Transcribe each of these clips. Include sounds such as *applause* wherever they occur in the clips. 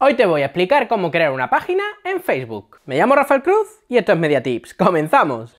Hoy te voy a explicar cómo crear una página en Facebook. Me llamo Rafael Cruz y esto es Media Tips. ¡Comenzamos!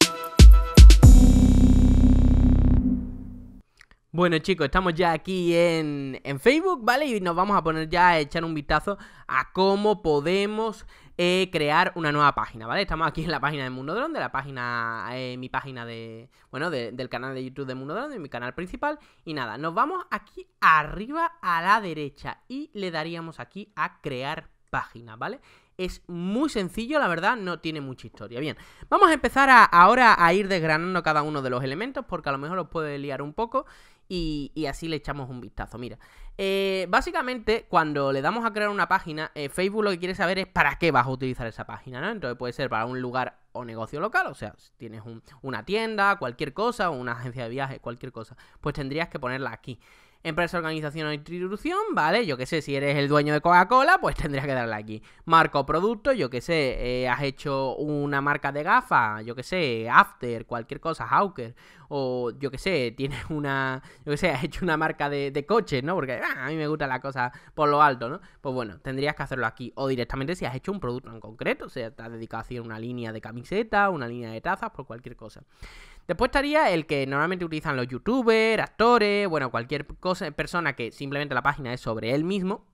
Bueno chicos, estamos ya aquí en, en, Facebook, ¿vale? Y nos vamos a poner ya a echar un vistazo a cómo podemos eh, crear una nueva página, ¿vale? Estamos aquí en la página de Mundo Drone, de la página, eh, mi página de, bueno, del canal de YouTube de Mundo Drone, de mi canal principal. Y nada, nos vamos aquí arriba a la derecha y le daríamos aquí a crear página, ¿vale? Es muy sencillo, la verdad, no tiene mucha historia. Bien, vamos a empezar ahora a ir desgranando cada uno de los elementos porque a lo mejor os puede liar un poco y, así le echamos un vistazo. Mira, eh, básicamente cuando le damos a crear una página, eh, Facebook lo que quiere saber es para qué vas a utilizar esa página, ¿no? Entonces puede ser para un lugar o negocio local, o sea, si tienes una tienda, cualquier cosa, o una agencia de viajes, cualquier cosa, pues tendrías que ponerla aquí. Empresa, organización o institución, ¿vale? Yo qué sé, si eres el dueño de Coca-Cola, pues tendrías que darle aquí. Marco producto, yo qué sé, eh, has hecho una marca de gafas, yo qué sé, After, cualquier cosa, Hawker, o yo qué sé, tienes una, yo qué sé, has hecho una marca de, de coches, ¿no? Porque ah, a mí me gusta la cosa por lo alto, ¿no? Pues bueno, tendrías que hacerlo aquí. O directamente si has hecho un producto en concreto, o sea, te has dedicado a hacer una línea de camiseta, una línea de tazas, por cualquier cosa. Después estaría el que normalmente utilizan los youtubers, actores, bueno, cualquier persona que simplemente la página es sobre él mismo,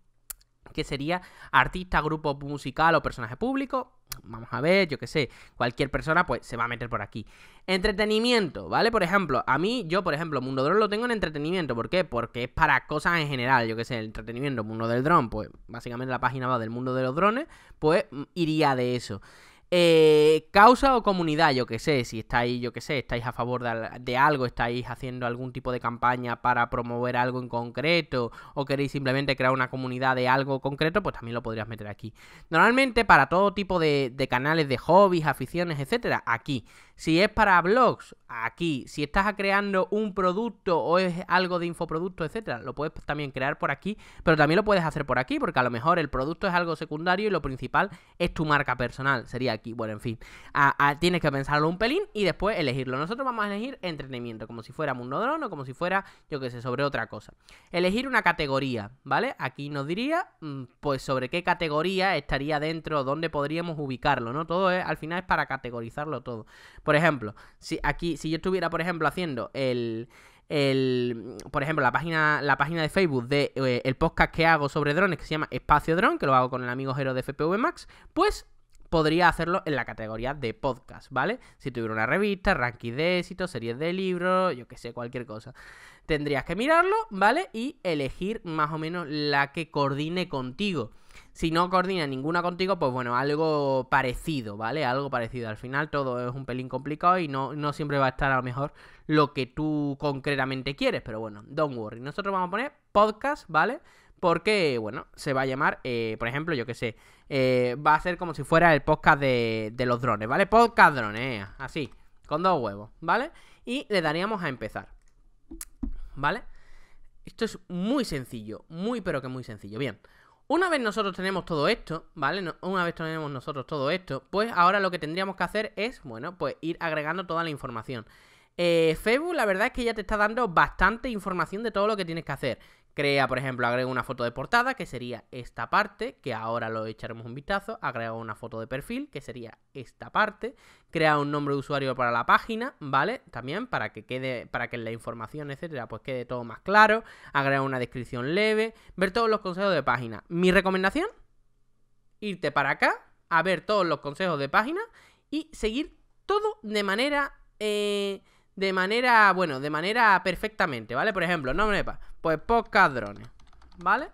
que sería artista, grupo musical o personaje público. Vamos a ver, yo qué sé, cualquier persona pues se va a meter por aquí. Entretenimiento, ¿vale? Por ejemplo, a mí, yo por ejemplo, Mundo Drone lo tengo en entretenimiento. ¿Por qué? Porque es para cosas en general, yo qué sé, entretenimiento, Mundo del Drone, pues básicamente la página va del mundo de los drones, pues mm, iría de eso. Eh, causa o comunidad, yo que sé, si estáis, yo que sé, estáis a favor de, algo, estáis haciendo algún tipo de campaña para promover algo en concreto, o queréis simplemente crear una comunidad de algo concreto, pues también lo podrías meter aquí. Normalmente para todo tipo de, de canales de hobbies, aficiones, etcétera, aquí. Si es para blogs, aquí. Si estás creando un producto o es algo de infoproducto, etcétera, lo puedes también crear por aquí, pero también lo puedes hacer por aquí, porque a lo mejor el producto es algo secundario y lo principal es tu marca personal. Sería aquí. Bueno, en fin, tienes que pensarlo un pelín y después elegirlo. Nosotros vamos a elegir entretenimiento, como si fuera Drone o como si fuera, yo que sé, sobre otra cosa. Elegir una categoría, ¿vale? Aquí nos diría, mm, pues, sobre qué categoría estaría dentro, dónde podríamos ubicarlo, ¿no? Todo es, al final es para categorizarlo todo. Por ejemplo, si aquí, si yo estuviera, por ejemplo, haciendo el el, por ejemplo, la página, la página de Facebook de eh, el podcast que hago sobre drones que se llama Espacio Drone, que lo hago con el amigo Jero de FPV Max, pues podría hacerlo en la categoría de podcast, ¿vale? Si tuviera una revista, ranking de éxito, series de libros, yo que sé, cualquier cosa. Tendrías que mirarlo, ¿vale? Y elegir más o menos la que coordine contigo. Si no coordina ninguna contigo, pues bueno, algo parecido, ¿vale? Algo parecido. Al final todo es un pelín complicado y no, no siempre va a estar a lo mejor lo que tú concretamente quieres, pero bueno, don't worry. Nosotros vamos a poner podcast, ¿vale? porque, bueno, se va a llamar, eh, por ejemplo, yo que sé, eh, va a ser como si fuera el podcast de, los drones, ¿vale? Podcast drones, así, con dos huevos, ¿vale? Y le daríamos a empezar, ¿vale? Esto es muy sencillo, muy pero que muy sencillo. Bien, una vez nosotros tenemos todo esto, ¿vale? Una vez tenemos nosotros todo esto, pues ahora lo que tendríamos que hacer es, bueno, pues ir agregando toda la información. Eh, Facebook, la verdad es que ya te está dando bastante información de todo lo que tienes que hacer. Crea, por ejemplo, agrega una foto de portada, que sería esta parte, que ahora lo echaremos un vistazo. Agrega una foto de perfil, que sería esta parte. Crea un nombre de usuario para la página, ¿vale? También para que quede, para que la información, etcétera, pues quede todo más claro. Agrega una descripción leve. Ver todos los consejos de página. Mi recomendación, irte para acá, a ver todos los consejos de página y seguir todo de manera... Eh, de manera, bueno, de manera perfectamente, ¿vale? Por ejemplo, no me pues podcast drones, ¿vale?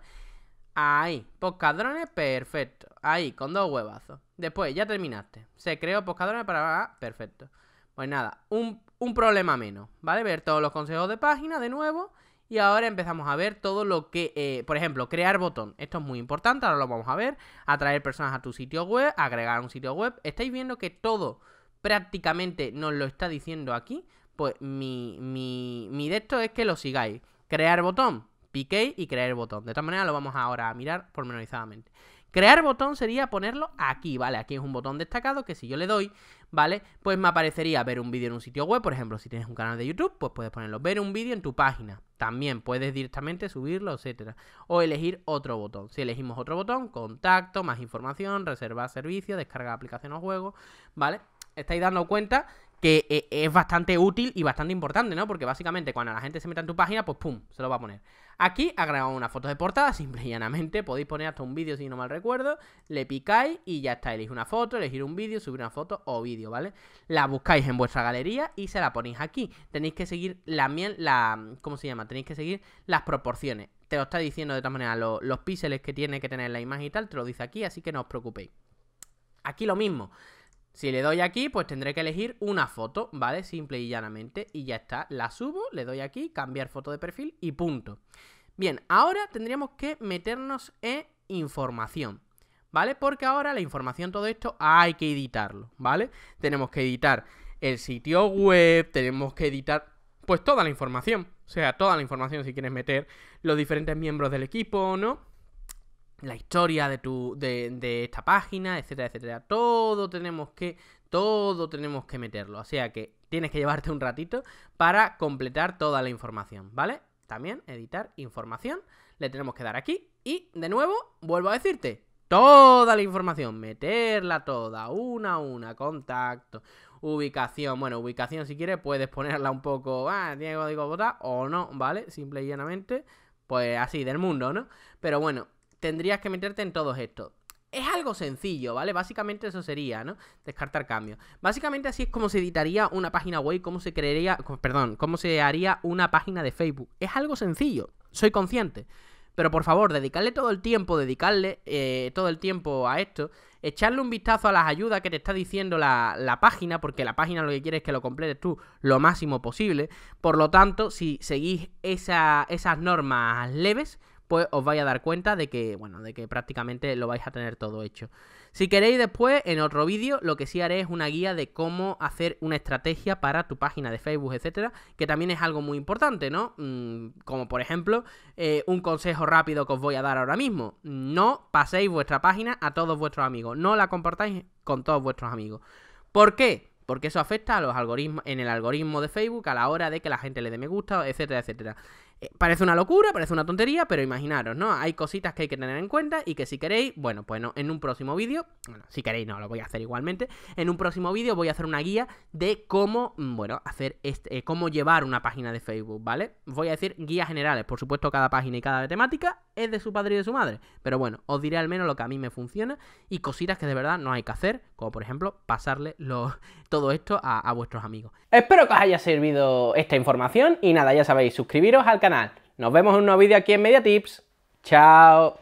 Ahí, podcast perfecto. Ahí, con dos huevazos. Después, ya terminaste. Se creó podcast para... Ah, perfecto. Pues nada, un, problema menos, ¿vale? Ver todos los consejos de página de nuevo. Y ahora empezamos a ver todo lo que, eh, por ejemplo, crear botón. Esto es muy importante, ahora lo vamos a ver. Atraer personas a tu sitio web, agregar un sitio web. Estáis viendo que todo prácticamente nos lo está diciendo aquí pues mi, mi, mi de esto es que lo sigáis. Crear botón, piquéis y crear botón. De esta manera lo vamos ahora a mirar pormenorizadamente. Crear botón sería ponerlo aquí, ¿vale? Aquí es un botón destacado que si yo le doy, ¿vale? Pues me aparecería ver un vídeo en un sitio web, por ejemplo, si tienes un canal de YouTube, pues puedes ponerlo, ver un vídeo en tu página. También puedes directamente subirlo, etcétera. O elegir otro botón. Si elegimos otro botón, contacto, más información, reservar servicio, descarga aplicación o juego, ¿vale? Estáis dando cuenta que eh, es bastante útil y bastante importante, ¿no? Porque básicamente cuando la gente se meta en tu página, pues pum, se lo va a poner. Aquí ha grabado una foto de portada, *laughs* simple y llanamente, podéis poner hasta un vídeo si no mal recuerdo, le picáis y ya está, elegir una foto, elegir un vídeo, subir una foto o vídeo, ¿vale? La buscáis en vuestra galería y se la ponéis aquí. Tenéis que seguir la miel, la, ¿cómo se llama? Tenéis que seguir las proporciones. Te lo está diciendo de todas manera los píxeles que tiene que tener la imagen y tal, te lo dice aquí, así que no os preocupéis. Aquí lo mismo. Si le doy aquí, pues tendré que elegir una foto, ¿vale? Simple y llanamente. Y ya está, la subo, le doy aquí, cambiar foto de perfil y punto. Bien, ahora tendríamos que meternos en información, ¿vale? Porque ahora la información, todo esto, hay que editarlo, ¿vale? Tenemos que editar el sitio web, tenemos que editar pues toda la información, o sea, toda la información si quieres meter los diferentes miembros del equipo, o ¿no? la historia de, tu, de, esta página, etcétera, etcétera. Todo tenemos que, todo tenemos que meterlo. O sea que tienes que llevarte un ratito para completar toda la información, ¿vale? También editar información, le tenemos que dar aquí y de nuevo vuelvo a decirte, toda la información, meterla toda, una a una, contacto, ubicación, bueno, ubicación si quieres puedes ponerla un poco, ah, tiene código votar o no, ¿vale? Simple y llanamente, pues así, del mundo, ¿no? Pero bueno, tendrías que meterte en todos esto Es algo sencillo, ¿vale? Básicamente eso sería, ¿no? Descartar cambios. Básicamente así es como se editaría una página web, cómo se creería, perdón, cómo se haría una página de Facebook. Es algo sencillo, soy consciente. Pero por favor, dedicarle todo el tiempo, dedicarle eh, todo el tiempo a esto, echarle un vistazo a las ayudas que te está diciendo la, página, porque la página lo que quiere es que lo completes tú lo máximo posible. Por lo tanto, si seguís esas normas leves, pues os vais a dar cuenta de que, bueno, de que prácticamente lo vais a tener todo hecho. Si queréis después, en otro vídeo, lo que sí haré es una guía de cómo hacer una estrategia para tu página de Facebook, etcétera, que también es algo muy importante, ¿no? Mm, como por ejemplo, eh, un consejo rápido que os voy a dar ahora mismo. No paséis vuestra página a todos vuestros amigos, no la compartáis con todos vuestros amigos. ¿Por qué? Porque eso afecta a los algoritmos, en el algoritmo de Facebook a la hora de que la gente le dé me gusta, etcétera, etcétera. Eh, parece una locura, parece una tontería, pero imaginaros, ¿no? Hay cositas que hay que tener en cuenta y que si queréis, bueno, pues en un próximo vídeo, bueno, si queréis no, lo voy a hacer igualmente, en un próximo vídeo voy a hacer una guía de cómo, mm, bueno, hacer este, eh, cómo llevar una página de Facebook, ¿vale? Voy a decir guías generales, por supuesto cada página y cada temática es de su padre y de su madre, pero bueno, os diré al menos lo que a mí me funciona y cositas que de verdad no hay que hacer, como por ejemplo pasarle *laughs* todo esto a vuestros amigos. Espero que os haya servido esta información y nada, ya sabéis, suscribiros al canal nos vemos en un nuevo vídeo aquí en Media Tips. Chao.